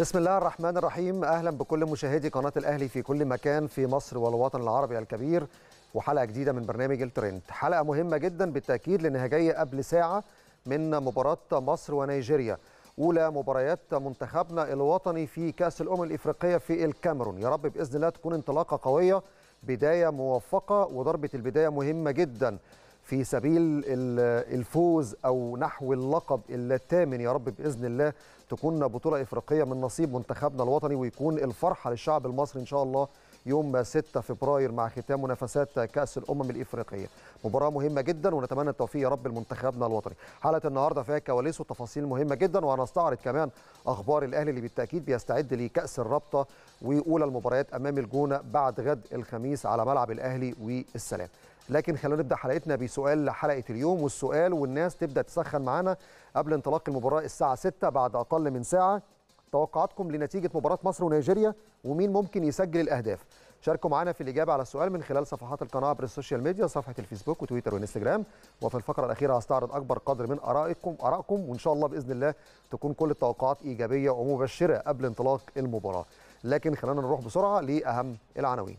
بسم الله الرحمن الرحيم اهلا بكل مشاهدي قناه الاهلي في كل مكان في مصر والوطن العربي الكبير وحلقه جديده من برنامج الترند حلقه مهمه جدا بالتاكيد لانها جايه قبل ساعه من مباراه مصر ونيجيريا اولى مباريات منتخبنا الوطني في كاس الامم الافريقيه في الكاميرون يا رب باذن الله تكون انطلاقه قويه بدايه موفقه وضربه البدايه مهمه جدا في سبيل الفوز او نحو اللقب الثامن يا رب باذن الله تكون بطوله افريقيه من نصيب منتخبنا الوطني ويكون الفرحه للشعب المصري ان شاء الله يوم 6 فبراير مع ختام منافسات كاس الامم الافريقيه مباراه مهمه جدا ونتمنى التوفيق يا رب لمنتخبنا الوطني حلقه النهارده فيها كواليس وتفاصيل مهمه جدا وهنستعرض كمان اخبار الاهلي اللي بالتاكيد بيستعد لكاس الرابطه واولى المباريات امام الجونه بعد غد الخميس على ملعب الاهلي والسلام لكن خلينا نبدا حلقتنا بسؤال حلقه اليوم والسؤال والناس تبدا تسخن معانا قبل انطلاق المباراه الساعه 6 بعد اقل من ساعه توقعاتكم لنتيجه مباراه مصر ونيجيريا ومين ممكن يسجل الاهداف شاركوا معنا في الاجابه على السؤال من خلال صفحات القناه عبر السوشيال ميديا صفحه الفيسبوك وتويتر وانستجرام وفي الفقره الاخيره هستعرض اكبر قدر من ارائكم ارائكم وان شاء الله باذن الله تكون كل التوقعات ايجابيه ومبشره قبل انطلاق المباراه لكن خلينا نروح بسرعه لاهم العناوين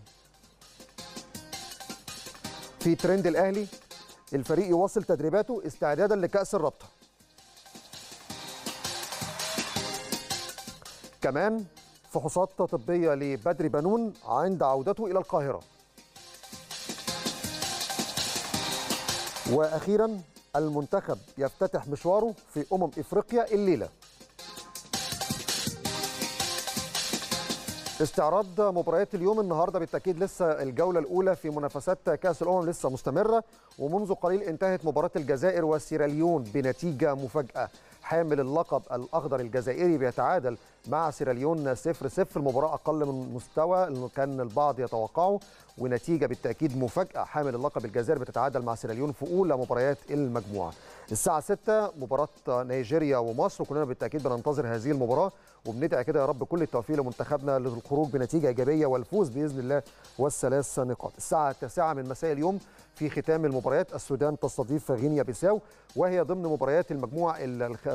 في ترند الاهلي الفريق يواصل تدريباته استعدادا لكاس الرابطه كمان فحوصات طبيه لبدري بنون عند عودته الى القاهره واخيرا المنتخب يفتتح مشواره في امم افريقيا الليله استعراض مباريات اليوم النهارده بالتاكيد لسه الجوله الاولى في منافسات كاس الامم لسه مستمره ومنذ قليل انتهت مباراه الجزائر وسيراليون بنتيجه مفاجاه حامل اللقب الأخضر الجزائري بيتعادل مع سيراليون 0-0 مباراة أقل من مستوى اللي كان البعض يتوقعه ونتيجة بالتأكيد مفاجأة حامل اللقب الجزائر بتتعادل مع سيراليون في أولى مباريات المجموعة الساعة 6 مباراة نيجيريا ومصر وكلنا بالتأكيد بننتظر هذه المباراة وبندعي كده يا رب كل التوفيق لمنتخبنا للخروج بنتيجة إيجابية والفوز بإذن الله والثلاث نقاط الساعة 9 من مساء اليوم في ختام المباريات السودان تستضيف غينيا بيساو وهي ضمن مباريات المجموعة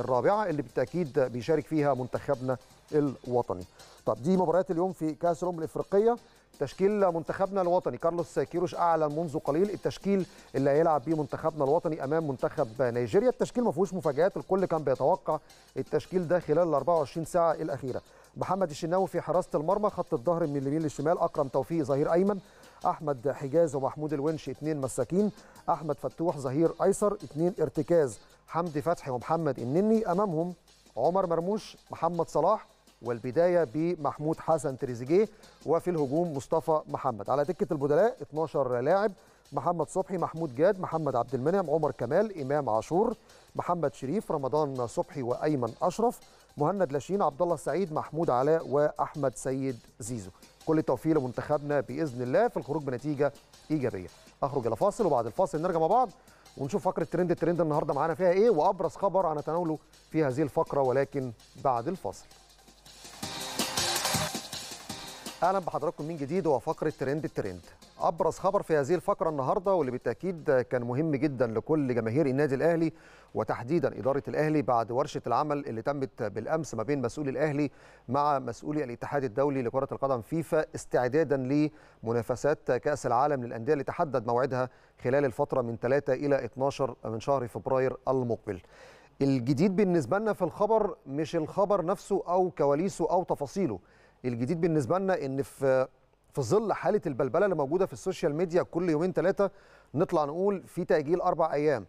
الرابعه اللي بالتاكيد بيشارك فيها منتخبنا الوطني. طب دي مباريات اليوم في كاس الامم الافريقيه تشكيل منتخبنا الوطني كارلوس كيروش اعلن منذ قليل التشكيل اللي هيلعب بيه منتخبنا الوطني امام منتخب نيجيريا التشكيل ما فيهوش مفاجات الكل كان بيتوقع التشكيل ده خلال ال 24 ساعه الاخيره محمد الشناوي في حراسه المرمى خط الظهر من اليمين للشمال اكرم توفيق ظهير ايمن احمد حجاز ومحمود الونش اثنين مساكين احمد فتوح ظهير ايسر اثنين ارتكاز حمدي فتحي ومحمد النني امامهم عمر مرموش محمد صلاح والبدايه بمحمود حسن تريزيجيه وفي الهجوم مصطفى محمد على دكه البدلاء 12 لاعب محمد صبحي محمود جاد محمد عبد المنعم عمر كمال امام عاشور محمد شريف رمضان صبحي وايمن اشرف مهند لاشين عبد الله السعيد محمود علاء واحمد سيد زيزو كل التوفيق لمنتخبنا باذن الله في الخروج بنتيجه ايجابيه اخرج الى فاصل وبعد الفاصل نرجع مع بعض ونشوف فقره ترند الترند النهارده معانا فيها ايه وابرز خبر عن تناوله في هذه الفقره ولكن بعد الفاصل اهلا بحضراتكم من جديد وفقره ترند الترند ابرز خبر في هذه الفقره النهارده واللي بالتاكيد كان مهم جدا لكل جماهير النادي الاهلي وتحديدا اداره الاهلي بعد ورشه العمل اللي تمت بالامس ما بين مسؤولي الاهلي مع مسؤولي الاتحاد الدولي لكره القدم فيفا استعدادا لمنافسات كاس العالم للانديه اللي تحدد موعدها خلال الفتره من 3 الى 12 من شهر فبراير المقبل. الجديد بالنسبه لنا في الخبر مش الخبر نفسه او كواليسه او تفاصيله. الجديد بالنسبه لنا ان في في ظل حاله البلبله اللي موجوده في السوشيال ميديا كل يومين ثلاثه نطلع نقول في تاجيل اربع ايام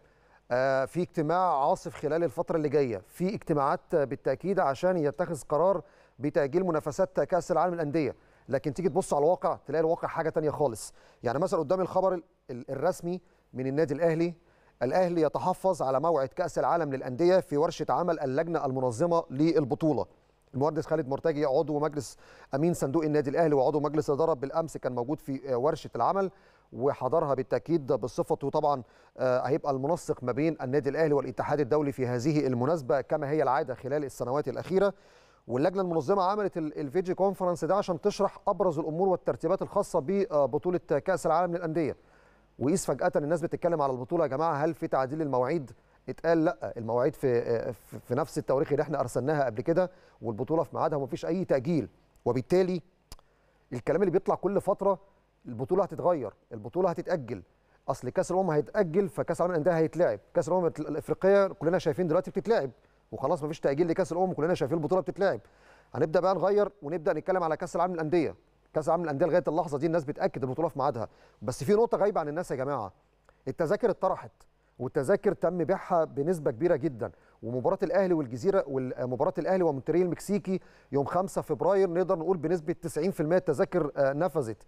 آه، في اجتماع عاصف خلال الفتره اللي جايه في اجتماعات بالتاكيد عشان يتخذ قرار بتاجيل منافسات كاس العالم للانديه لكن تيجي تبص على الواقع تلاقي الواقع حاجه تانية خالص يعني مثلا قدام الخبر الرسمي من النادي الاهلي الاهلي يتحفظ على موعد كاس العالم للانديه في ورشه عمل اللجنه المنظمه للبطوله المهندس خالد مرتجي عضو مجلس امين صندوق النادي الاهلي وعضو مجلس اداره بالامس كان موجود في آه، ورشه العمل وحضرها بالتاكيد بصفته طبعا آه، هيبقى المنسق ما بين النادي الاهلي والاتحاد الدولي في هذه المناسبه كما هي العاده خلال السنوات الاخيره واللجنه المنظمه عملت الفيديو كونفرنس ده عشان تشرح ابرز الامور والترتيبات الخاصه ببطوله آه، كاس العالم للانديه وقيس فجاه الناس بتتكلم على البطوله يا جماعه هل في تعديل المواعيد اتقال لا المواعيد في في نفس التواريخ اللي احنا ارسلناها قبل كده والبطوله في ميعادها ومفيش اي تاجيل وبالتالي الكلام اللي بيطلع كل فتره البطوله هتتغير البطوله هتتاجل اصل كاس الامم هيتاجل فكاس العالم للانديه هيتلعب كاس الامم الافريقيه كلنا شايفين دلوقتي بتتلعب وخلاص مفيش تاجيل لكاس الامم كلنا شايفين البطوله بتتلعب هنبدا بقى نغير ونبدا نتكلم على كاس العالم للانديه كاس العالم للانديه لغايه اللحظه دي الناس بتاكد البطوله في ميعادها بس في نقطه غايبه عن الناس يا جماعه التذاكر اتطرحت والتذاكر تم بيعها بنسبه كبيره جدا ومباراه الاهلي والجزيره ومباراه الاهلي ومونتريال المكسيكي يوم 5 فبراير نقدر نقول بنسبه 90% التذاكر آه، نفذت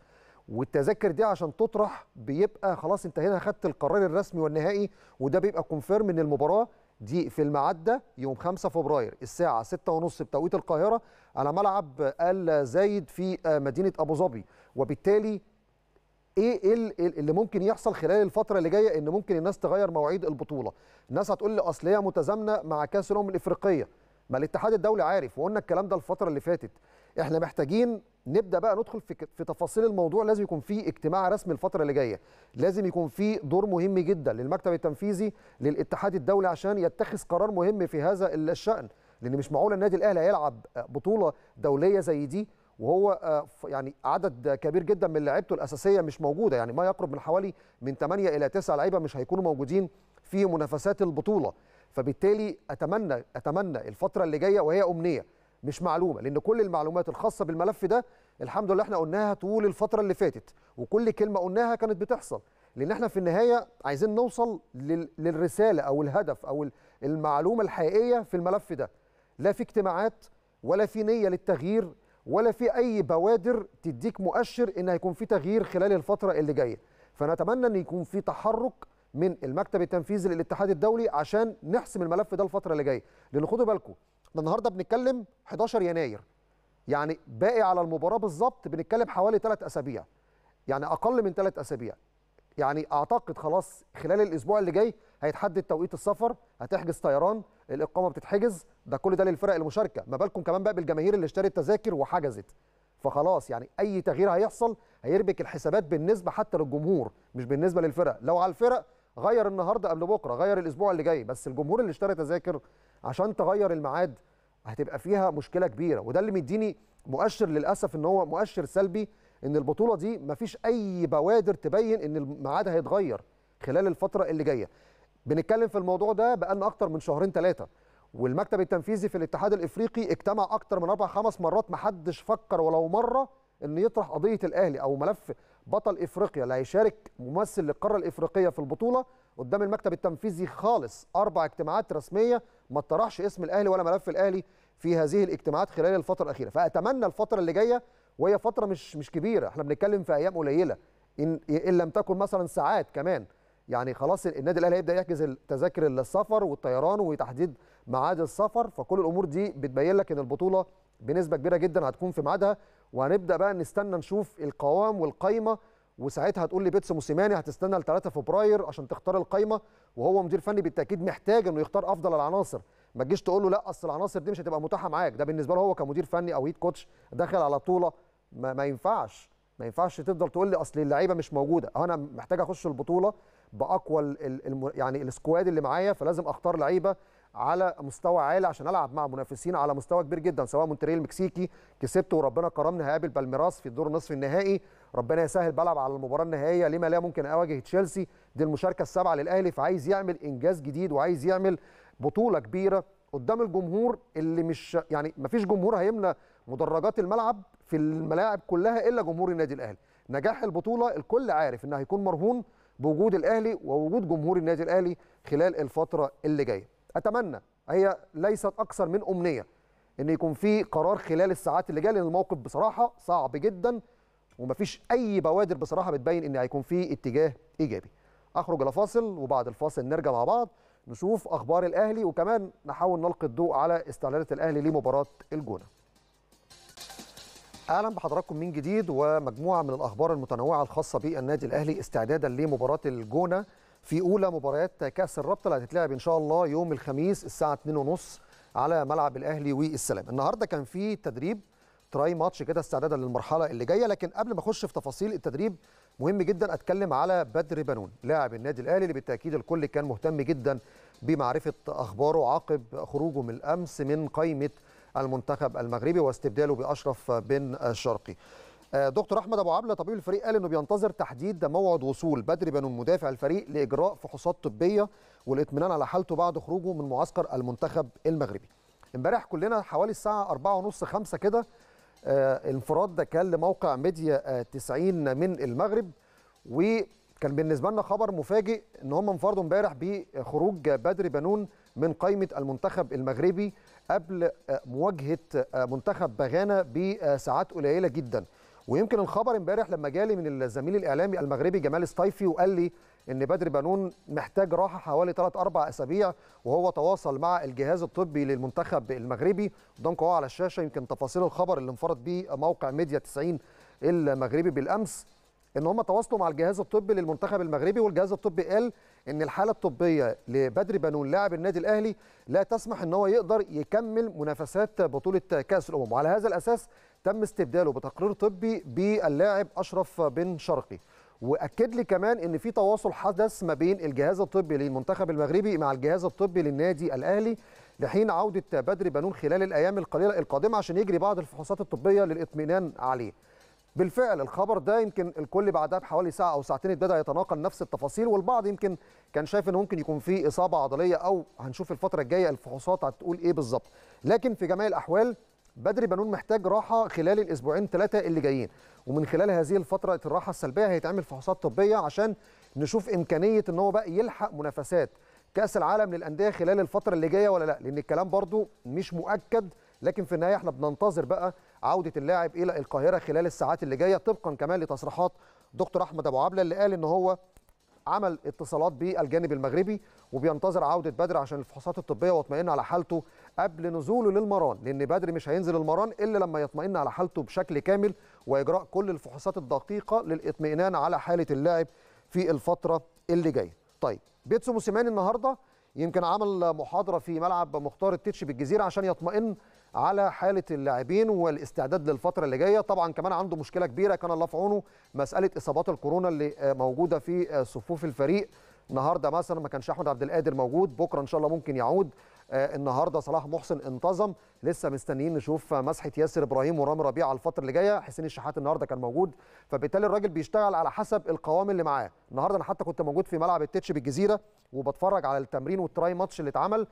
والتذاكر دي عشان تطرح بيبقى خلاص انت هنا خدت القرار الرسمي والنهائي وده بيبقى كونفيرم ان المباراه دي في المعدة يوم 5 فبراير الساعة 6:30 بتوقيت القاهرة على ملعب آل زايد في آه، مدينة أبو ظبي وبالتالي ايه, إيه اللي ممكن يحصل خلال الفتره اللي جايه ان ممكن الناس تغير مواعيد البطوله الناس هتقول لي اصل هي متزامنه مع كاس الامم الافريقيه ما الاتحاد الدولي عارف وقلنا الكلام ده الفتره اللي فاتت احنا محتاجين نبدا بقى ندخل في, في تفاصيل الموضوع لازم يكون في اجتماع رسمي الفتره اللي جايه لازم يكون في دور مهم جدا للمكتب التنفيذي للاتحاد الدولي عشان يتخذ قرار مهم في هذا الشان لان مش معقول النادي الاهلي هيلعب بطوله دوليه زي دي وهو آه، يعني عدد كبير جدا من لعيبته الاساسيه مش موجوده يعني ما يقرب من حوالي من 8 الى 9 لعيبه مش هيكونوا موجودين في منافسات البطوله فبالتالي اتمنى اتمنى الفتره اللي جايه وهي امنيه مش معلومه لان كل المعلومات الخاصه بالملف ده الحمد لله احنا قلناها طول الفتره اللي فاتت وكل كلمه قلناها كانت بتحصل لان احنا في النهايه عايزين نوصل للرساله او الهدف او المعلومه الحقيقيه في الملف ده لا في اجتماعات ولا في نيه للتغيير ولا في اي بوادر تديك مؤشر ان هيكون في تغيير خلال الفتره اللي جايه فنتمنى ان يكون في تحرك من المكتب التنفيذي للاتحاد الدولي عشان نحسم الملف ده الفتره اللي جايه لان خدوا بالكم ده النهارده بنتكلم 11 يناير يعني باقي على المباراه بالظبط بنتكلم حوالي 3 اسابيع يعني اقل من 3 اسابيع يعني اعتقد خلاص خلال الاسبوع اللي جاي هيتحدد توقيت السفر هتحجز طيران الاقامه بتتحجز ده كل ده للفرق المشاركه ما بالكم كمان بقى بالجماهير اللي اشترت تذاكر وحجزت فخلاص يعني اي تغيير هيحصل هيربك الحسابات بالنسبه حتى للجمهور مش بالنسبه للفرق لو على الفرق غير النهارده قبل بكره غير الاسبوع اللي جاي بس الجمهور اللي اشترى تذاكر عشان تغير الميعاد هتبقى فيها مشكله كبيره وده اللي مديني مؤشر للاسف ان هو مؤشر سلبي ان البطوله دي مفيش اي بوادر تبين ان الميعاد هيتغير خلال الفتره اللي جايه بنتكلم في الموضوع ده بقالنا اكتر من شهرين ثلاثه والمكتب التنفيذي في الاتحاد الافريقي اجتمع اكتر من اربع خمس مرات ما حدش فكر ولو مره ان يطرح قضيه الاهلي او ملف بطل افريقيا اللي هيشارك ممثل للقاره الافريقيه في البطوله قدام المكتب التنفيذي خالص اربع اجتماعات رسميه ما طرحش اسم الاهلي ولا ملف الاهلي في هذه الاجتماعات خلال الفتره الاخيره فاتمنى الفتره اللي جايه وهي فتره مش مش كبيره احنا بنتكلم في ايام قليله ان ان لم تكن مثلا ساعات كمان يعني خلاص النادي الاهلي هيبدا يحجز التذاكر للسفر والطيران وتحديد ميعاد السفر فكل الامور دي بتبين لك ان البطوله بنسبه كبيره جدا هتكون في ميعادها وهنبدا بقى نستنى نشوف القوام والقايمه وساعتها هتقول لي بيتس موسيماني هتستنى ل 3 فبراير عشان تختار القايمه وهو مدير فني بالتاكيد محتاج انه يختار افضل العناصر ما تجيش تقول له لا اصل العناصر دي مش هتبقى متاحه معاك ده بالنسبه له هو كمدير فني او هيد كوتش داخل على بطوله ما, ما ينفعش ما ينفعش تفضل تقول لي اصل اللعيبه مش موجوده انا محتاج اخش البطوله باقوى الـ يعني السكواد اللي معايا فلازم اختار لعيبه على مستوى عالي عشان العب مع منافسين على مستوى كبير جدا سواء مونتريال المكسيكي كسبته وربنا كرمني هقابل بالميراس في الدور نصف النهائي ربنا يسهل بلعب على المباراه النهائيه لما لا ممكن اواجه تشيلسي دي المشاركه السابعه للاهلي فعايز يعمل انجاز جديد وعايز يعمل بطوله كبيره قدام الجمهور اللي مش يعني ما فيش جمهور هيملى مدرجات الملعب في الملاعب كلها الا جمهور النادي الاهلي نجاح البطوله الكل عارف انه هيكون مرهون بوجود الاهلي ووجود جمهور النادي الاهلي خلال الفتره اللي جايه اتمنى هي ليست اكثر من امنيه ان يكون في قرار خلال الساعات اللي جايه لان الموقف بصراحه صعب جدا ومفيش اي بوادر بصراحه بتبين ان هيكون في اتجاه ايجابي اخرج الى فاصل وبعد الفاصل نرجع مع بعض نشوف اخبار الاهلي وكمان نحاول نلقي الضوء على استعدادات الاهلي لمباراه الجونه اهلا بحضراتكم من جديد ومجموعه من الاخبار المتنوعه الخاصه بالنادي الاهلي استعدادا لمباراه الجونه في اولى مباريات كاس الرابطه اللي هتتلعب ان شاء الله يوم الخميس الساعه 2:30 على ملعب الاهلي والسلام النهارده كان في تدريب تراي ماتش كده استعدادا للمرحله اللي جايه لكن قبل ما اخش في تفاصيل التدريب مهم جدا اتكلم على بدر بنون لاعب النادي الاهلي اللي بالتاكيد الكل كان مهتم جدا بمعرفه اخباره عقب خروجه من الامس من قائمه المنتخب المغربي واستبداله باشرف بن شرقي آه، دكتور احمد ابو عبله طبيب الفريق قال انه بينتظر تحديد موعد وصول بدر بن مدافع الفريق لاجراء فحوصات طبيه والاطمئنان على حالته بعد خروجه من معسكر المنتخب المغربي امبارح كلنا حوالي الساعه 4:30 5 كده الانفراد آه، ده كان لموقع ميديا 90 آه، من المغرب وكان بالنسبه لنا خبر مفاجئ ان هم انفردوا امبارح بخروج بدر بنون من قائمه المنتخب المغربي قبل آه، مواجهه آه، منتخب باغانا بساعات قليله جدا ويمكن الخبر امبارح لما جالي من الزميل الاعلامي المغربي جمال الصيفي وقال لي ان بدر بنون محتاج راحه حوالي 3 4 اسابيع وهو تواصل مع الجهاز الطبي للمنتخب المغربي قدامكم اهو على الشاشه يمكن تفاصيل الخبر اللي انفرد به موقع ميديا 90 المغربي بالامس ان هم تواصلوا مع الجهاز الطبي للمنتخب المغربي والجهاز الطبي قال ان الحاله الطبيه لبدر بنون لاعب النادي الاهلي لا تسمح ان هو يقدر يكمل منافسات بطوله كاس الامم وعلى هذا الاساس تم استبداله بتقرير طبي باللاعب اشرف بن شرقي واكد لي كمان ان في تواصل حدث ما بين الجهاز الطبي للمنتخب المغربي مع الجهاز الطبي للنادي الاهلي لحين عوده بدر بنون خلال الايام القليله القادمه عشان يجري بعض الفحوصات الطبيه للاطمئنان عليه بالفعل الخبر ده يمكن الكل بعدها بحوالي ساعه او ساعتين ابتدى يتناقل نفس التفاصيل والبعض يمكن كان شايف ان ممكن يكون في اصابه عضليه او هنشوف الفتره الجايه الفحوصات هتقول ايه بالظبط لكن في جميع الاحوال بدري بنون محتاج راحه خلال الاسبوعين ثلاثه اللي جايين ومن خلال هذه الفتره الراحه السلبيه هيتعمل فحوصات طبيه عشان نشوف امكانيه ان هو بقى يلحق منافسات كاس العالم للانديه خلال الفتره اللي جايه ولا لا لان الكلام برده مش مؤكد لكن في النهايه احنا بننتظر بقى عوده اللاعب الى القاهره خلال الساعات اللي جايه طبقا كمان لتصريحات دكتور احمد ابو عبله اللي قال ان هو عمل اتصالات بالجانب المغربي وبينتظر عوده بدر عشان الفحوصات الطبيه واطمئن على حالته قبل نزوله للمران لان بدر مش هينزل المران الا لما يطمئن على حالته بشكل كامل واجراء كل الفحوصات الدقيقه للاطمئنان على حاله اللاعب في الفتره اللي جايه طيب بيتسو موسيماني النهارده يمكن عمل محاضره في ملعب مختار التتش بالجزيره عشان يطمئن على حاله اللاعبين والاستعداد للفتره اللي جايه طبعا كمان عنده مشكله كبيره كان الله في عونه مساله اصابات الكورونا اللي آه، موجوده في آه، صفوف الفريق النهارده مثلا ما كانش احمد عبد القادر موجود بكره ان شاء الله ممكن يعود آه، النهارده صلاح محسن انتظم لسه مستنيين نشوف مسحه ياسر ابراهيم ورامي ربيع على الفتره اللي جايه حسين الشحات النهارده كان موجود فبالتالي الراجل بيشتغل على حسب القوام اللي معاه النهارده انا حتى كنت موجود في ملعب التتش بالجزيره وبتفرج على التمرين والتراي ماتش اللي اتعمل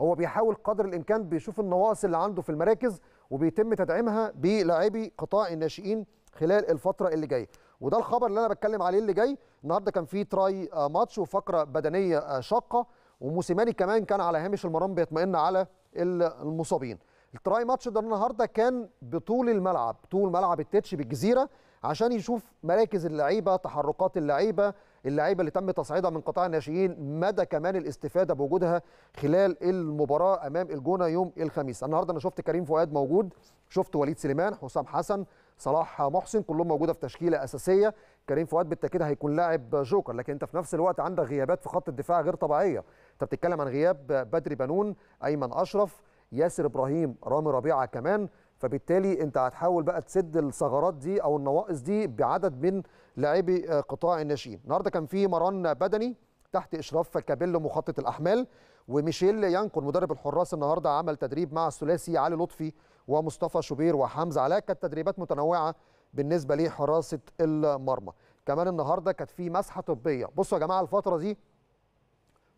هو بيحاول قدر الامكان بيشوف النواقص اللي عنده في المراكز وبيتم تدعيمها بلاعبي قطاع الناشئين خلال الفتره اللي جايه وده الخبر اللي انا بتكلم عليه اللي جاي النهارده كان في تراي آه، ماتش وفقره بدنيه آه، شاقه وموسيماني كمان كان على هامش المرام بيطمئن على المصابين التراي ماتش ده النهارده كان بطول الملعب طول ملعب التتش بالجزيره عشان يشوف مراكز اللعيبه تحركات اللعيبه اللعيبه اللي تم تصعيدها من قطاع الناشئين مدى كمان الاستفاده بوجودها خلال المباراه امام الجونه يوم الخميس النهارده انا شفت كريم فؤاد موجود شفت وليد سليمان حسام حسن صلاح محسن كلهم موجوده في تشكيله اساسيه كريم فؤاد بالتاكيد هيكون لاعب جوكر لكن انت في نفس الوقت عندك غيابات في خط الدفاع غير طبيعيه انت بتتكلم عن غياب بدري بنون ايمن اشرف ياسر ابراهيم رامي ربيعه كمان فبالتالي انت هتحاول بقى تسد الثغرات دي او النواقص دي بعدد من لاعبي قطاع الناشئين النهارده كان في مران بدني تحت اشراف كابيلو مخطط الاحمال وميشيل يانكون مدرب الحراس النهارده عمل تدريب مع الثلاثي علي لطفي ومصطفى شوبير وحمزه علاء كانت تدريبات متنوعه بالنسبه لحراسه المرمى كمان النهارده كانت في مسحه طبيه بصوا يا جماعه الفتره دي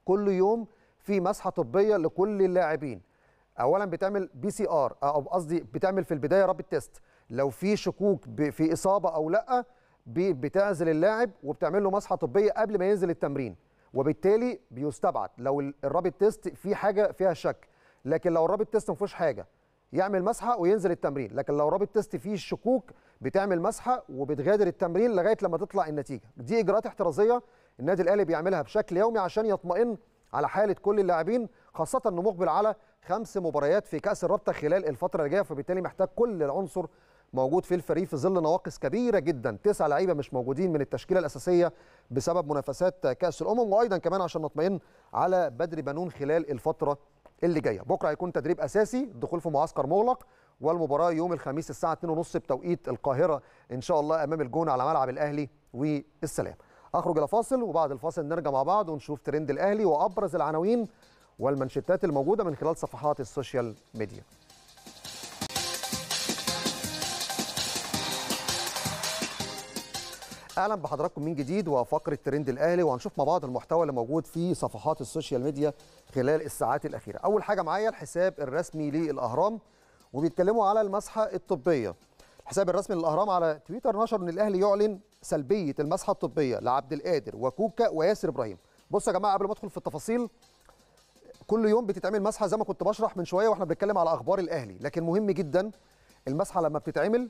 كل يوم في مسحه طبيه لكل اللاعبين اولا بتعمل بي سي ار آه، او قصدي بتعمل في البدايه رابط تيست لو في شكوك في اصابه او لا بتعزل اللاعب وبتعمل له مسحه طبيه قبل ما ينزل التمرين وبالتالي بيستبعد لو الرابط تيست في حاجه فيها شك لكن لو الرابط تيست ما فيهوش حاجه يعمل مسحه وينزل التمرين لكن لو رابط تيست فيه شكوك بتعمل مسحه وبتغادر التمرين لغايه لما تطلع النتيجه دي اجراءات احترازيه النادي الاهلي بيعملها بشكل يومي عشان يطمئن على حاله كل اللاعبين خاصه انه مقبل على خمس مباريات في كاس الرابطه خلال الفتره اللي جايه فبالتالي محتاج كل العنصر موجود في الفريق في ظل نواقص كبيره جدا تسع لعيبه مش موجودين من التشكيله الاساسيه بسبب منافسات كاس الامم وايضا كمان عشان نطمئن على بدر بنون خلال الفتره اللي جايه بكره هيكون تدريب اساسي الدخول في معسكر مغلق والمباراه يوم الخميس الساعه 2:30 بتوقيت القاهره ان شاء الله امام الجون على ملعب الاهلي والسلام اخرج الى فاصل وبعد الفاصل نرجع مع بعض ونشوف ترند الاهلي وابرز العناوين والمنشطات الموجودة من خلال صفحات السوشيال ميديا اهلا بحضراتكم من جديد وفقره ترند الاهلي وهنشوف مع بعض المحتوى اللي موجود في صفحات السوشيال ميديا خلال الساعات الاخيره اول حاجه معايا الحساب الرسمي للاهرام وبيتكلموا على المسحه الطبيه الحساب الرسمي للاهرام على تويتر نشر ان الاهلي يعلن سلبيه المسحه الطبيه لعبد القادر وكوكا وياسر ابراهيم بصوا يا جماعه قبل ما ادخل في التفاصيل كل يوم بتتعمل مسحه زي ما كنت بشرح من شويه واحنا بنتكلم على اخبار الاهلي لكن مهم جدا المسحه لما بتتعمل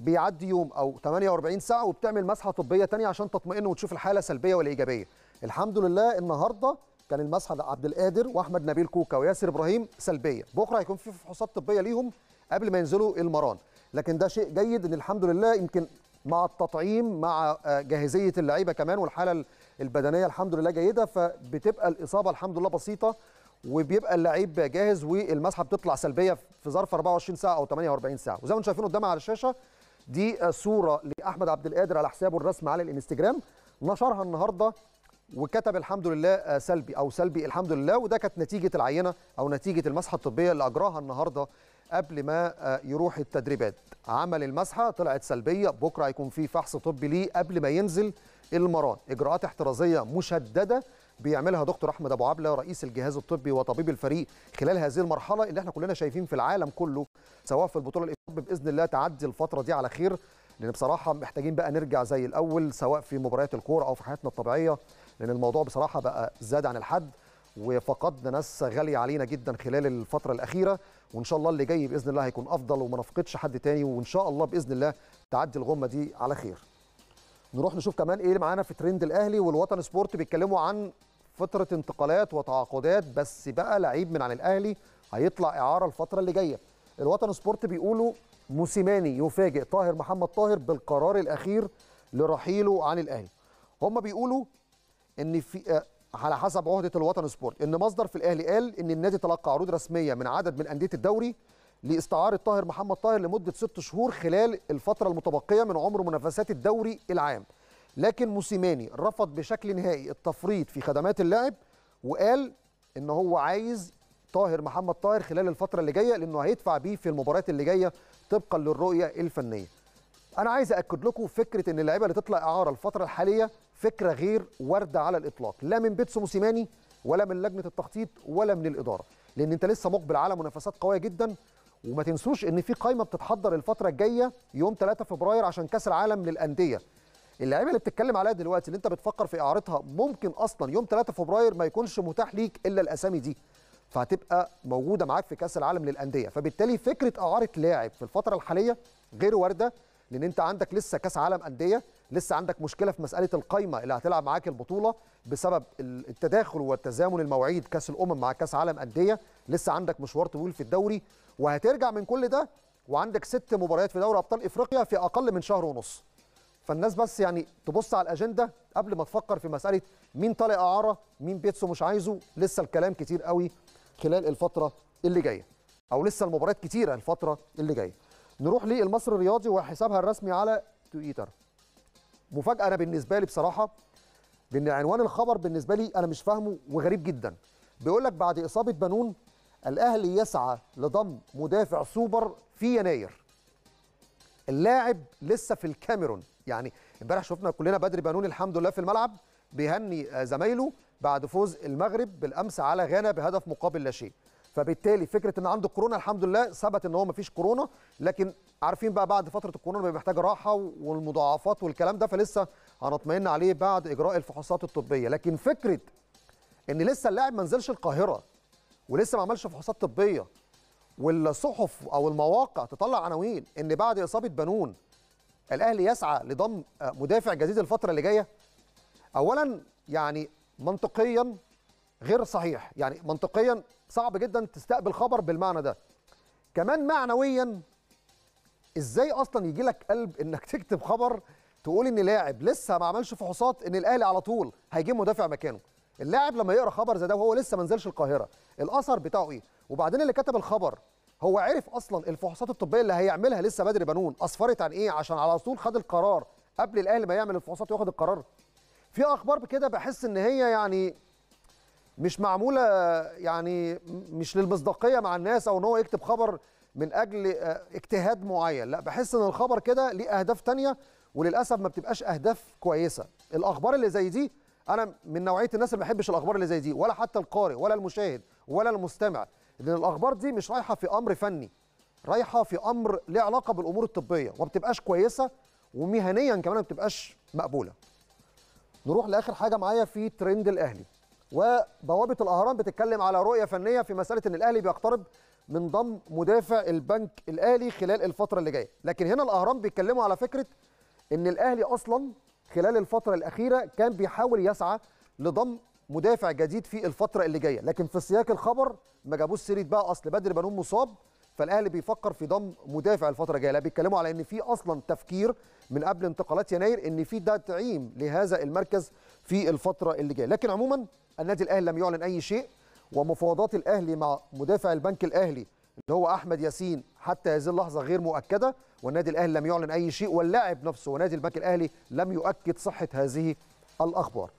بيعدي يوم او 48 ساعه وبتعمل مسحه طبيه ثانيه عشان تطمئن وتشوف الحاله سلبيه ولا ايجابيه الحمد لله النهارده كان المسحه لعبد القادر واحمد نبيل كوكا وياسر ابراهيم سلبيه بكره هيكون في فحوصات طبيه ليهم قبل ما ينزلوا المران لكن ده شيء جيد ان الحمد لله يمكن مع التطعيم مع آه، جاهزيه اللعيبه كمان والحاله البدنيه الحمد لله جيده فبتبقى الاصابه الحمد لله بسيطه وبيبقى اللعيب جاهز والمسحه بتطلع سلبيه في ظرف 24 ساعه او 48 ساعه وزي ما انتم شايفين قدام على الشاشه دي صوره لاحمد عبد القادر على حسابه الرسمي على الانستجرام نشرها النهارده وكتب الحمد لله آه، سلبي او سلبي الحمد لله وده كانت نتيجه العينه او نتيجه المسحه الطبيه اللي اجراها النهارده قبل ما آه، يروح التدريبات عمل المسحه طلعت سلبيه بكره هيكون في فحص طبي ليه قبل ما ينزل المران اجراءات احترازيه مشدده بيعملها دكتور احمد ابو عبله رئيس الجهاز الطبي وطبيب الفريق خلال هذه المرحله اللي احنا كلنا شايفين في العالم كله سواء في البطوله الاوروبيه باذن الله تعدي الفتره دي على خير لان بصراحه محتاجين بقى نرجع زي الاول سواء في مباريات الكوره او في حياتنا الطبيعيه لان الموضوع بصراحه بقى زاد عن الحد وفقدنا ناس غاليه علينا جدا خلال الفتره الاخيره وان شاء الله اللي جاي باذن الله هيكون افضل وما نفقدش حد تاني وان شاء الله باذن الله تعدي الغمه دي على خير نروح نشوف كمان ايه اللي معانا في ترند الاهلي والوطن سبورت بيتكلموا عن فتره انتقالات وتعاقدات بس بقى لعيب من عن الاهلي هيطلع اعاره الفتره اللي جايه الوطن سبورت بيقولوا موسيماني يفاجئ طاهر محمد طاهر بالقرار الاخير لرحيله عن الاهلي هم بيقولوا ان في آه، على حسب عهده الوطن سبورت ان مصدر في الاهلي قال ان النادي تلقى عروض رسميه من عدد من انديه الدوري لاستعاره طاهر محمد طاهر لمده ست شهور خلال الفتره المتبقيه من عمر منافسات الدوري العام لكن موسيماني رفض بشكل نهائي التفريط في خدمات اللاعب وقال ان هو عايز طاهر محمد طاهر خلال الفتره اللي جايه لانه هيدفع بيه في المباريات اللي جايه طبقا للرؤيه الفنيه انا عايز اكد لكم فكره ان اللعيبه اللي تطلع اعاره الفتره الحاليه فكره غير وارده على الاطلاق لا من بيتسو موسيماني ولا من لجنه التخطيط ولا من الاداره لان انت لسه مقبل على منافسات قويه جدا وما تنسوش ان في قائمه بتتحضر الفتره الجايه يوم 3 فبراير عشان كاس العالم للانديه اللعيبه اللي بتتكلم عليها دلوقتي اللي انت بتفكر في اعارتها ممكن اصلا يوم 3 فبراير ما يكونش متاح ليك الا الاسامي دي فهتبقى موجوده معاك في كاس العالم للانديه فبالتالي فكره اعاره لاعب في الفتره الحاليه غير وارده لان انت عندك لسه كاس عالم انديه لسه عندك مشكله في مساله القايمه اللي هتلعب معاك البطوله بسبب التداخل والتزامن المواعيد كاس الامم مع كاس عالم انديه لسه عندك مشوار طويل في الدوري وهترجع من كل ده وعندك ست مباريات في دوري ابطال افريقيا في اقل من شهر ونص فالناس بس يعني تبص على الاجنده قبل ما تفكر في مساله مين طالع اعاره مين بيتسو مش عايزه لسه الكلام كتير قوي خلال الفتره اللي جايه او لسه المباريات كتيره الفتره اللي جايه نروح للمصري الرياضي وحسابها الرسمي على تويتر مفاجاه انا بالنسبه لي بصراحه لان عنوان الخبر بالنسبه لي انا مش فاهمه وغريب جدا بيقول لك بعد اصابه بنون الاهلي يسعى لضم مدافع سوبر في يناير اللاعب لسه في الكاميرون يعني امبارح شفنا كلنا بدري بنون الحمد لله في الملعب بيهني آه، زمايله بعد فوز المغرب بالامس على غانا بهدف مقابل لا شيء فبالتالي فكره ان عنده كورونا الحمد لله ثبت ان هو ما فيش كورونا لكن عارفين بقى بعد فتره الكورونا بيبقى محتاج راحه والمضاعفات والكلام ده فلسه هنطمئن عليه بعد اجراء الفحوصات الطبيه لكن فكره ان لسه اللاعب ما نزلش القاهره ولسه ما عملش فحوصات طبيه والصحف او المواقع تطلع عناوين ان بعد اصابه بنون الاهلي يسعى لضم مدافع جديد الفتره اللي جايه اولا يعني منطقيا غير صحيح يعني منطقيا صعب جدا تستقبل خبر بالمعنى ده كمان معنويا ازاي اصلا يجي لك قلب انك تكتب خبر تقول ان لاعب لسه ما عملش فحوصات ان الاهلي على طول هيجيب مدافع مكانه اللاعب لما يقرا خبر زي ده وهو لسه ما نزلش القاهره الاثر بتاعه ايه وبعدين اللي كتب الخبر هو عرف اصلا الفحوصات الطبيه اللي هيعملها لسه بدري بنون اصفرت عن ايه عشان على طول خد القرار قبل الاهلي ما يعمل الفحوصات وياخد القرار في اخبار كده بحس ان هي يعني مش معموله يعني مش للمصداقيه مع الناس او ان هو يكتب خبر من اجل آه، اجتهاد معين لا بحس ان الخبر كده ليه اهداف تانية وللاسف ما بتبقاش اهداف كويسه الاخبار اللي زي دي انا من نوعيه الناس اللي ما بحبش الاخبار اللي زي دي ولا حتى القارئ ولا المشاهد ولا المستمع لان الاخبار دي مش رايحه في امر فني رايحه في امر له علاقه بالامور الطبيه وما بتبقاش كويسه ومهنيا كمان ما بتبقاش مقبوله نروح لاخر حاجه معايا في ترند الاهلي وبوابه الاهرام بتتكلم على رؤيه فنيه في مساله ان الاهلي بيقترب من ضم مدافع البنك الاهلي خلال الفتره اللي جايه لكن هنا الاهرام بيتكلموا على فكره ان الاهلي اصلا خلال الفتره الاخيره كان بيحاول يسعى لضم مدافع جديد في الفتره اللي جايه لكن في سياق الخبر ما جابوش سيره بقى اصل بدر بنون مصاب فالاهلي بيفكر في ضم مدافع الفتره الجايه لا بيتكلموا على ان في اصلا تفكير من قبل انتقالات يناير ان في تدعيم لهذا المركز في الفتره اللي جايه لكن عموما النادي الاهلي لم يعلن اي شيء ومفاوضات الاهلي مع مدافع البنك الاهلي اللي هو احمد ياسين حتى هذه اللحظه غير مؤكده والنادي الاهلي لم يعلن اي شيء واللاعب نفسه ونادي البنك الاهلي لم يؤكد صحه هذه الاخبار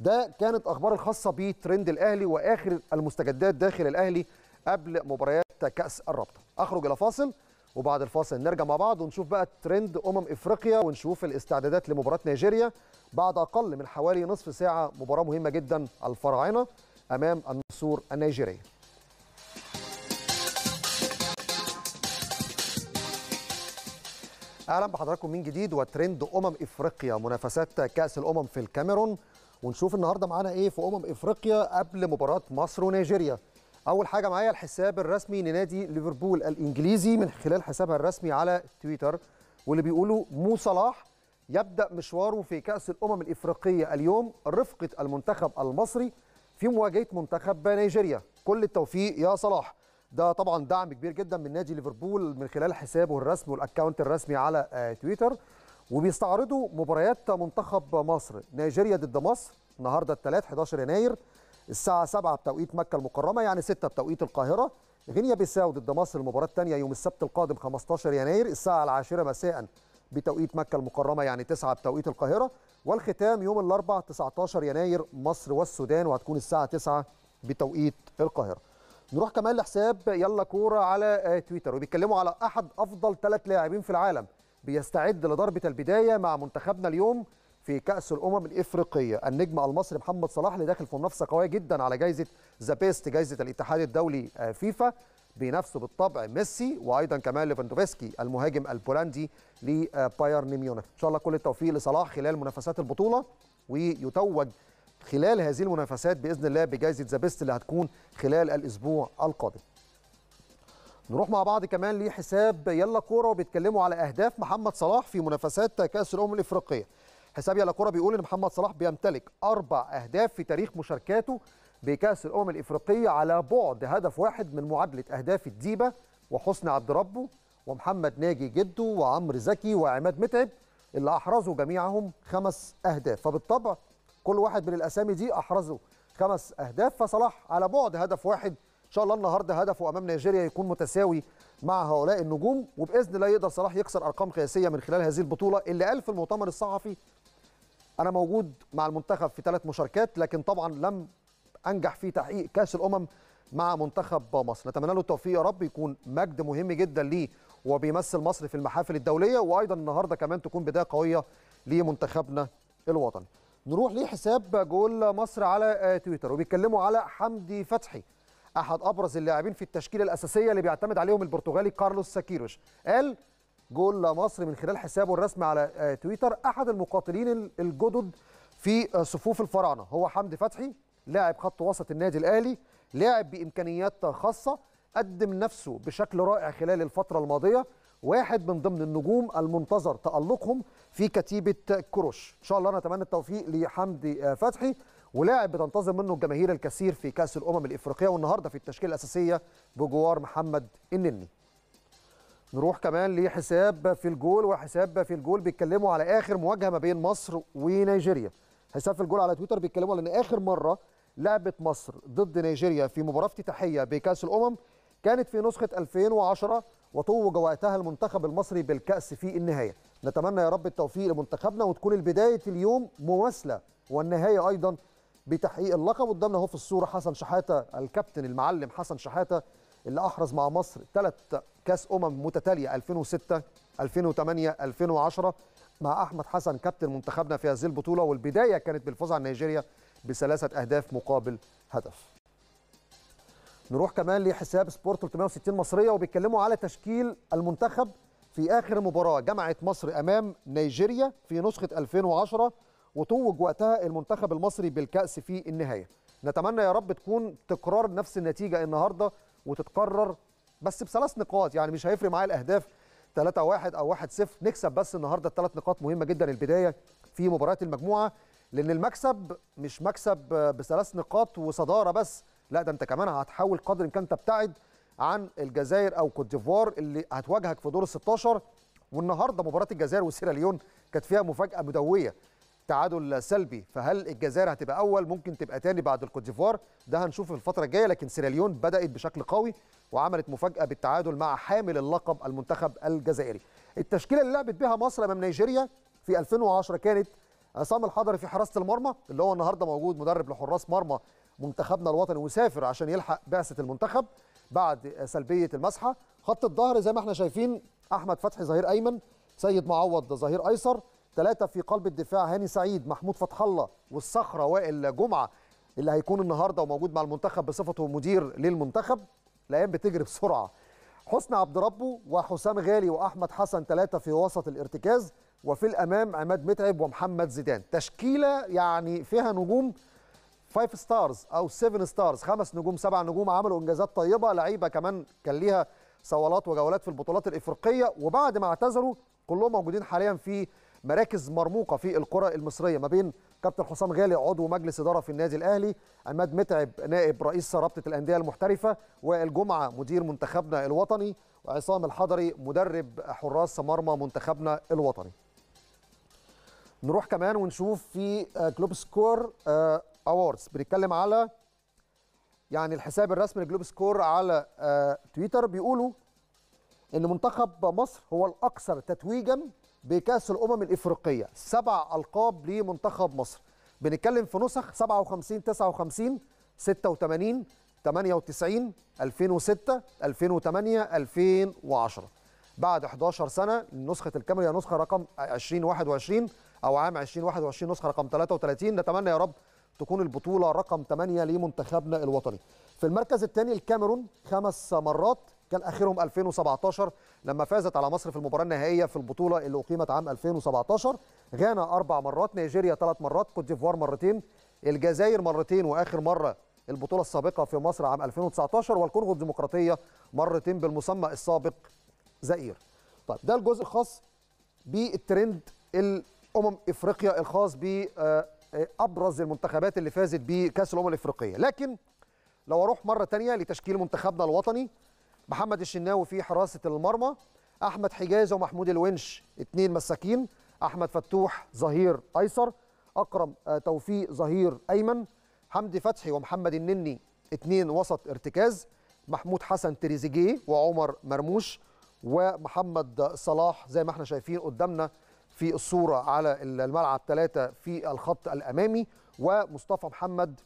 ده كانت اخبار الخاصه بترند الاهلي واخر المستجدات داخل الاهلي قبل مباريات كاس الرابطه اخرج الى فاصل وبعد الفاصل نرجع مع بعض ونشوف بقى ترند امم افريقيا ونشوف الاستعدادات لمباراه نيجيريا بعد اقل من حوالي نصف ساعه مباراه مهمه جدا الفراعنه امام النصور النيجيري اهلا بحضراتكم من جديد وترند امم افريقيا منافسات كاس الامم في الكاميرون ونشوف النهارده معانا ايه في امم افريقيا قبل مباراه مصر ونيجيريا اول حاجه معايا الحساب الرسمي لنادي ليفربول الانجليزي من خلال حسابها الرسمي على تويتر واللي بيقولوا مو صلاح يبدا مشواره في كاس الامم الافريقيه اليوم رفقه المنتخب المصري في مواجهه منتخب نيجيريا كل التوفيق يا صلاح ده طبعا دعم كبير جدا من نادي ليفربول من خلال حسابه الرسمي والاكونت الرسمي على آه، تويتر وبيستعرضوا مباريات منتخب مصر نيجيريا ضد مصر النهارده الثلاث 11 يناير الساعه 7 بتوقيت مكه المكرمه يعني 6 بتوقيت القاهره غينيا بيساو ضد مصر المباراه الثانيه يوم السبت القادم 15 يناير الساعه العاشره مساء بتوقيت مكه المكرمه يعني 9 بتوقيت القاهره والختام يوم الاربعاء 19 يناير مصر والسودان وهتكون الساعه 9 بتوقيت القاهره نروح كمان لحساب يلا كوره على آه، تويتر وبيتكلموا على احد افضل ثلاث لاعبين في العالم بيستعد لضربة البداية مع منتخبنا اليوم في كأس الأمم الإفريقية النجم المصري محمد صلاح اللي داخل في منافسة قوية جدا على جائزة ذا بيست جائزة الاتحاد الدولي آه، فيفا بنفسه بالطبع ميسي وايضا كمان ليفاندوفسكي المهاجم البولندي لبايرن ميونخ ان شاء الله كل التوفيق لصلاح خلال منافسات البطوله ويتوج خلال هذه المنافسات باذن الله بجائزه ذا بيست اللي هتكون خلال الاسبوع القادم نروح مع بعض كمان لحساب يلا كوره وبيتكلموا على اهداف محمد صلاح في منافسات كاس الامم الافريقيه حساب يلا كوره بيقول ان محمد صلاح بيمتلك اربع اهداف في تاريخ مشاركاته بكاس الامم الافريقيه على بعد هدف واحد من معادله اهداف الديبه وحسني عبد ربه ومحمد ناجي جده وعمرو زكي وعماد متعب اللي احرزوا جميعهم خمس اهداف فبالطبع كل واحد من الاسامي دي احرزوا خمس اهداف فصلاح على بعد هدف واحد ان شاء الله النهارده هدفه امام نيجيريا يكون متساوي مع هؤلاء النجوم وباذن الله يقدر صلاح يكسر ارقام قياسيه من خلال هذه البطوله اللي قال في المؤتمر الصحفي انا موجود مع المنتخب في ثلاث مشاركات لكن طبعا لم انجح في تحقيق كاس الامم مع منتخب مصر نتمنى له التوفيق يا رب يكون مجد مهم جدا ليه وبيمثل مصر في المحافل الدوليه وايضا النهارده كمان تكون بدايه قويه لمنتخبنا الوطني نروح لحساب جول مصر على آه، تويتر وبيتكلموا على حمدي فتحي احد ابرز اللاعبين في التشكيله الاساسيه اللي بيعتمد عليهم البرتغالي كارلوس ساكيروش قال جول لمصر من خلال حسابه الرسمي على آه، تويتر احد المقاتلين الجدد في آه، صفوف الفراعنه هو حمدي فتحي لاعب خط وسط النادي الاهلي لاعب بامكانيات خاصه قدم نفسه بشكل رائع خلال الفتره الماضيه واحد من ضمن النجوم المنتظر تألقهم في كتيبة كروش إن شاء الله نتمنى التوفيق لحمدي آه، فتحي ولاعب بتنتظر منه الجماهير الكثير في كاس الامم الافريقيه والنهارده في التشكيله الاساسيه بجوار محمد النني نروح كمان لحساب في الجول وحساب في الجول بيتكلموا على اخر مواجهه ما بين مصر ونيجيريا حساب في الجول على تويتر بيتكلموا على ان اخر مره لعبت مصر ضد نيجيريا في مباراه افتتاحيه بكاس الامم كانت في نسخه 2010 وتوج وقتها المنتخب المصري بالكاس في النهايه نتمنى يا رب التوفيق لمنتخبنا وتكون البدايه اليوم مواصله والنهايه ايضا بتحقيق اللقب قدامنا اهو في الصوره حسن شحاته الكابتن المعلم حسن شحاته اللي احرز مع مصر ثلاث كاس امم متتاليه 2006 2008 2010 مع احمد حسن كابتن منتخبنا في هذه البطوله والبدايه كانت بالفوز على نيجيريا بثلاثه اهداف مقابل هدف. نروح كمان لحساب سبورت 360 مصريه وبيتكلموا على تشكيل المنتخب في اخر مباراه جمعت مصر امام نيجيريا في نسخه 2010 وتوج وقتها المنتخب المصري بالكأس في النهاية نتمنى يا رب تكون تكرار نفس النتيجة النهاردة وتتكرر بس بثلاث نقاط يعني مش هيفرق معايا الأهداف 3-1 أو 1-0 نكسب بس النهاردة الثلاث نقاط مهمة جدا البداية في مباراة المجموعة لأن المكسب مش مكسب بثلاث نقاط وصدارة بس لا ده أنت كمان هتحاول قدر إن كان تبتعد عن الجزائر أو كوت ديفوار اللي هتواجهك في دور ال 16 والنهارده مباراه الجزائر وسيراليون كانت فيها مفاجاه مدويه تعادل سلبي فهل الجزائر هتبقى اول ممكن تبقى تاني بعد الكوت ديفوار ده هنشوف في الفتره الجايه لكن سيراليون بدات بشكل قوي وعملت مفاجاه بالتعادل مع حامل اللقب المنتخب الجزائري التشكيله اللي لعبت بها مصر امام نيجيريا في 2010 كانت عصام الحضري في حراسه المرمى اللي هو النهارده موجود مدرب لحراس مرمى منتخبنا الوطني وسافر عشان يلحق بعثه المنتخب بعد سلبيه المسحه خط الظهر زي ما احنا شايفين احمد فتحي ظهير ايمن سيد معوض ظهير ايسر ثلاثة في قلب الدفاع هاني سعيد محمود فتح الله والصخرة وائل جمعة اللي هيكون النهارده وموجود مع المنتخب بصفته مدير للمنتخب الايام بتجري بسرعه حسن عبد ربه وحسام غالي واحمد حسن ثلاثه في وسط الارتكاز وفي الامام عماد متعب ومحمد زيدان تشكيله يعني فيها نجوم 5 ستارز او 7 ستارز خمس نجوم سبع نجوم عملوا انجازات طيبه لعيبه كمان كان ليها صولات وجولات في البطولات الافريقيه وبعد ما اعتذروا كلهم موجودين حاليا في مراكز مرموقه في القرى المصريه ما بين كابتن حسام غالي عضو مجلس اداره في النادي الاهلي عماد متعب نائب رئيس رابطه الانديه المحترفه وائل جمعه مدير منتخبنا الوطني وعصام الحضري مدرب حراس مرمى منتخبنا الوطني نروح كمان ونشوف في جلوب آه، سكور اووردز آه، بنتكلم على يعني الحساب الرسمي لجلوب سكور على آه، تويتر بيقولوا ان منتخب مصر هو الاكثر تتويجا بكاس الامم الافريقيه سبع القاب لمنتخب مصر بنتكلم في نسخ 57 59 86 98 2006 2008 2010 بعد 11 سنه نسخه الكاميرا نسخه رقم 2021 او عام 2021 نسخه رقم 33 نتمنى يا رب تكون البطوله رقم 8 لمنتخبنا الوطني في المركز الثاني الكاميرون خمس مرات كان اخرهم 2017 لما فازت على مصر في المباراه النهائيه في البطوله اللي اقيمت عام 2017 غانا اربع مرات نيجيريا ثلاث مرات كوت ديفوار مرتين الجزائر مرتين واخر مره البطوله السابقه في مصر عام 2019 والكونغو الديمقراطيه مرتين بالمسمى السابق زئير طيب ده الجزء الخاص بالترند الامم افريقيا الخاص ب آه، ابرز المنتخبات اللي فازت بكاس الامم الافريقيه لكن لو اروح مره تانية لتشكيل منتخبنا الوطني محمد الشناوي في حراسه المرمى احمد حجازي ومحمود الونش اثنين مساكين احمد فتوح ظهير ايسر اكرم آه، توفيق ظهير ايمن حمدي فتحي ومحمد النني اثنين وسط ارتكاز محمود حسن تريزيجيه وعمر مرموش ومحمد صلاح زي ما احنا شايفين قدامنا في الصوره على الملعب ثلاثه في الخط الامامي ومصطفى محمد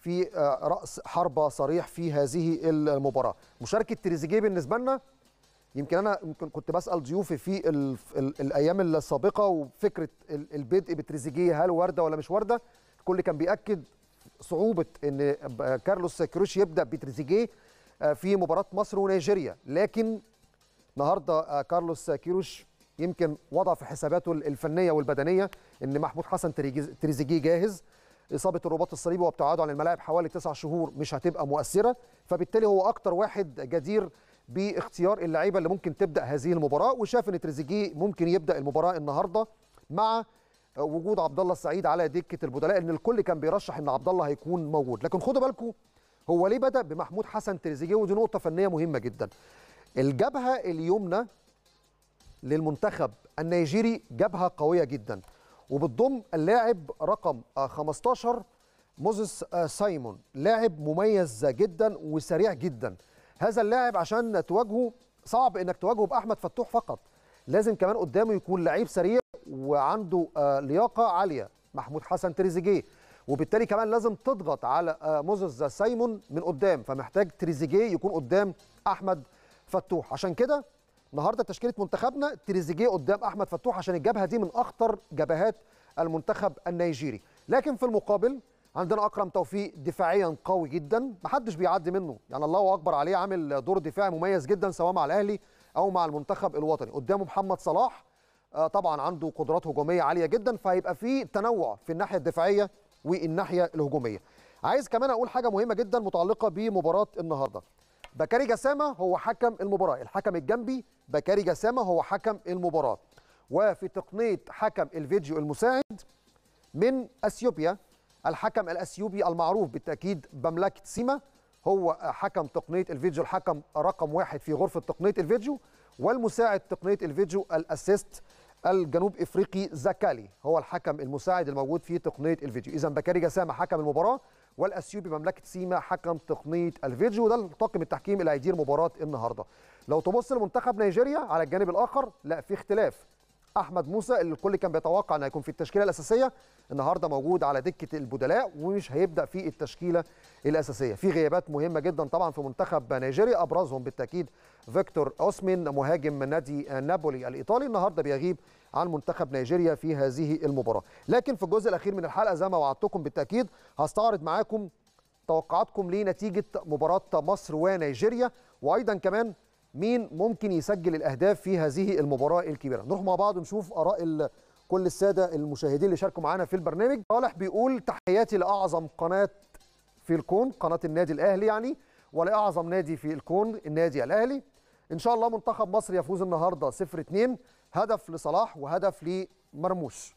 في آه، راس حربه صريح في هذه المباراه مشاركه تريزيجيه بالنسبه لنا يمكن انا يمكن كنت بسال ضيوفي في الـ الـ الايام السابقه وفكره البدء بتريزيجيه هل ورده ولا مش ورده الكل كان بياكد صعوبه ان كارلوس كروش يبدا بتريزيجيه آه، في مباراه مصر ونيجيريا لكن النهارده آه، كارلوس كيروش يمكن وضع في حساباته الفنيه والبدنيه ان محمود حسن تريزيجيه جاهز اصابه الرباط الصليبي وابتعاده عن الملاعب حوالي تسع شهور مش هتبقى مؤثره فبالتالي هو اكتر واحد جدير باختيار اللعيبه اللي ممكن تبدا هذه المباراه وشاف ان تريزيجيه ممكن يبدا المباراه النهارده مع وجود عبد الله السعيد على دكه البدلاء ان الكل كان بيرشح ان عبد الله هيكون موجود لكن خدوا بالكم هو ليه بدا بمحمود حسن تريزيجيه ودي نقطه فنيه مهمه جدا الجبهه اليمنى للمنتخب النيجيري جبهه قويه جدا وبتضم اللاعب رقم 15 آه، موزيس آه، سايمون لاعب مميز جدا وسريع جدا هذا اللاعب عشان تواجهه صعب انك تواجهه باحمد فتوح فقط لازم كمان قدامه يكون لعيب سريع وعنده آه، لياقه عاليه محمود حسن تريزيجيه وبالتالي كمان لازم تضغط على موزيس سايمون من قدام فمحتاج تريزيجيه يكون قدام احمد فتوح عشان كده النهارده تشكيله منتخبنا تريزيجيه قدام احمد فتوح عشان الجبهه دي من اخطر جبهات المنتخب النيجيري لكن في المقابل عندنا اكرم توفيق دفاعيا قوي جدا محدش بيعدي منه يعني الله اكبر عليه عامل دور دفاعي مميز جدا سواء مع الاهلي او مع المنتخب الوطني قدامه محمد صلاح آه، طبعا عنده قدرات هجوميه عاليه جدا فهيبقى في تنوع في الناحيه الدفاعيه والناحيه الهجوميه عايز كمان اقول حاجه مهمه جدا متعلقه بمباراه النهارده بكاري جسامه هو حكم المباراه الحكم الجنبي بكاري جسامه هو حكم المباراه وفي تقنيه حكم الفيديو المساعد من اثيوبيا الحكم الاثيوبي المعروف بالتاكيد بملاك سيما هو حكم تقنيه الفيديو الحكم رقم واحد في غرفه تقنيه الفيديو والمساعد تقنيه الفيديو الاسيست الجنوب افريقي زكالي هو الحكم المساعد الموجود في تقنيه الفيديو اذا بكاري جسامه حكم المباراه والاثيوبي مملكه سيما حكم تقنيه الفيديو ده طاقم التحكيم اللي هيدير مباراه النهارده لو تبص لمنتخب نيجيريا على الجانب الاخر لا في اختلاف احمد موسى اللي الكل كان بيتوقع انه هيكون في التشكيله الاساسيه النهارده موجود على دكه البدلاء ومش هيبدا في التشكيله الاساسيه في غيابات مهمه جدا طبعا في منتخب نيجيريا ابرزهم بالتاكيد فيكتور اوسمن مهاجم نادي نابولي الايطالي النهارده بيغيب عن منتخب نيجيريا في هذه المباراه لكن في الجزء الاخير من الحلقه زي ما وعدتكم بالتاكيد هستعرض معاكم توقعاتكم لنتيجه مباراه مصر ونيجيريا وايضا كمان مين ممكن يسجل الاهداف في هذه المباراه الكبيره نروح مع بعض ونشوف اراء كل الساده المشاهدين اللي شاركوا معانا في البرنامج صالح بيقول تحياتي لاعظم قناه في الكون قناه النادي الاهلي يعني ولاعظم نادي في الكون النادي الاهلي ان شاء الله منتخب مصر يفوز النهارده 0 2 هدف لصلاح وهدف لمرموش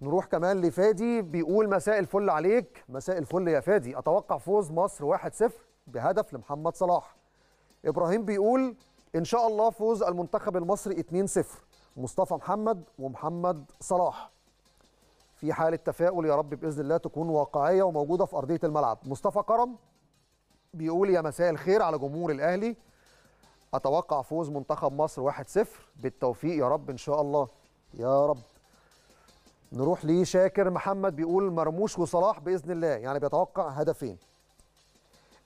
نروح كمان لفادي بيقول مساء الفل عليك مساء الفل يا فادي اتوقع فوز مصر 1-0 بهدف لمحمد صلاح ابراهيم بيقول ان شاء الله فوز المنتخب المصري 2-0 مصطفى محمد ومحمد صلاح في حالة تفاؤل يا رب بإذن الله تكون واقعية وموجودة في أرضية الملعب مصطفى كرم بيقول يا مساء الخير على جمهور الأهلي اتوقع فوز منتخب مصر 1-0 بالتوفيق يا رب ان شاء الله يا رب نروح لشاكر محمد بيقول مرموش وصلاح باذن الله يعني بيتوقع هدفين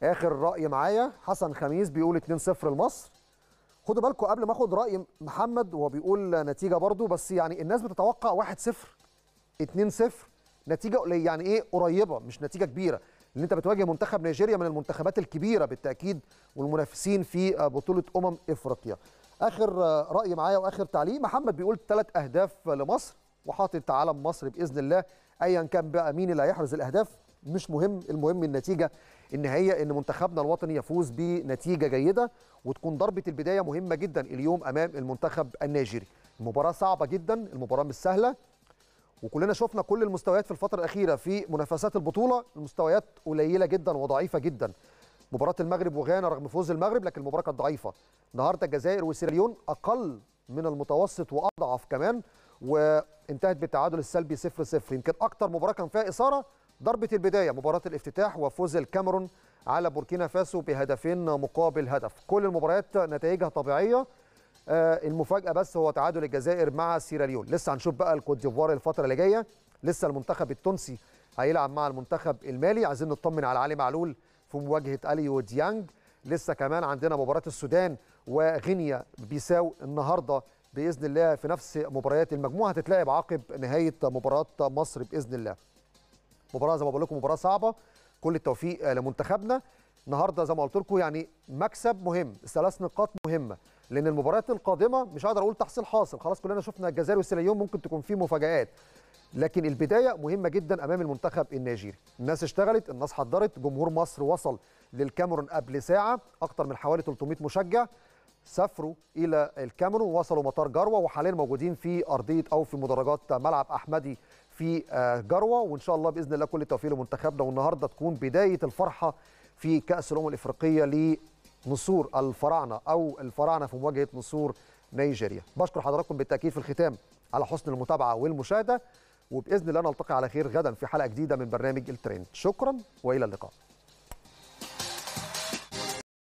اخر راي معايا حسن خميس بيقول 2-0 لمصر خدوا بالكم قبل ما اخد راي محمد وهو بيقول نتيجه برضو بس يعني الناس بتتوقع 1-0 2-0 نتيجه يعني ايه قريبه مش نتيجه كبيره ان انت بتواجه منتخب نيجيريا من المنتخبات الكبيره بالتاكيد والمنافسين في بطوله امم افريقيا اخر راي معايا واخر تعليق محمد بيقول ثلاث اهداف لمصر وحاطط علم مصر باذن الله ايا كان بقى مين اللي هيحرز الاهداف مش مهم المهم النتيجه النهائيه ان منتخبنا الوطني يفوز بنتيجه جيده وتكون ضربه البدايه مهمه جدا اليوم امام المنتخب النيجيري المباراه صعبه جدا المباراه مش سهله وكلنا شفنا كل المستويات في الفتره الاخيره في منافسات البطوله المستويات قليله جدا وضعيفه جدا مباراه المغرب وغانا رغم فوز المغرب لكن المباراه كانت ضعيفه النهارده الجزائر وسيراليون اقل من المتوسط واضعف كمان وانتهت بالتعادل السلبي 0 0 يمكن اكتر مباراه كان فيها اثاره ضربه البدايه مباراه الافتتاح وفوز الكاميرون على بوركينا فاسو بهدفين مقابل هدف كل المباريات نتائجها طبيعيه آه، المفاجاه بس هو تعادل الجزائر مع سيراليون لسه هنشوف بقى الكوت ديفوار الفتره اللي جايه لسه المنتخب التونسي هيلعب مع المنتخب المالي عايزين نطمن على علي معلول في مواجهه اليو ديانج لسه كمان عندنا مباراه السودان وغينيا بيساو النهارده باذن الله في نفس مباريات المجموعه هتتلعب عقب نهايه مباراه مصر باذن الله مباراه زي ما بقول لكم مباراه صعبه كل التوفيق لمنتخبنا النهارده زي ما قلت لكم يعني مكسب مهم ثلاث نقاط مهمه لان المباريات القادمه مش هقدر اقول تحصيل حاصل خلاص كلنا شفنا الجزائر والسيليون ممكن تكون في مفاجات لكن البدايه مهمه جدا امام المنتخب النيجيري الناس اشتغلت الناس حضرت جمهور مصر وصل للكاميرون قبل ساعه اكتر من حوالي 300 مشجع سافروا الى الكاميرون وصلوا مطار جروه وحاليا موجودين في ارضيه او في مدرجات ملعب احمدي في آه، جروه وان شاء الله باذن الله كل التوفيق لمنتخبنا والنهارده تكون بدايه الفرحه في كاس الامم الافريقيه نسور الفراعنه او الفراعنه في مواجهه نسور نيجيريا بشكر حضراتكم بالتاكيد في الختام على حسن المتابعه والمشاهده وباذن الله نلتقي على خير غدا في حلقه جديده من برنامج الترند شكرا والى اللقاء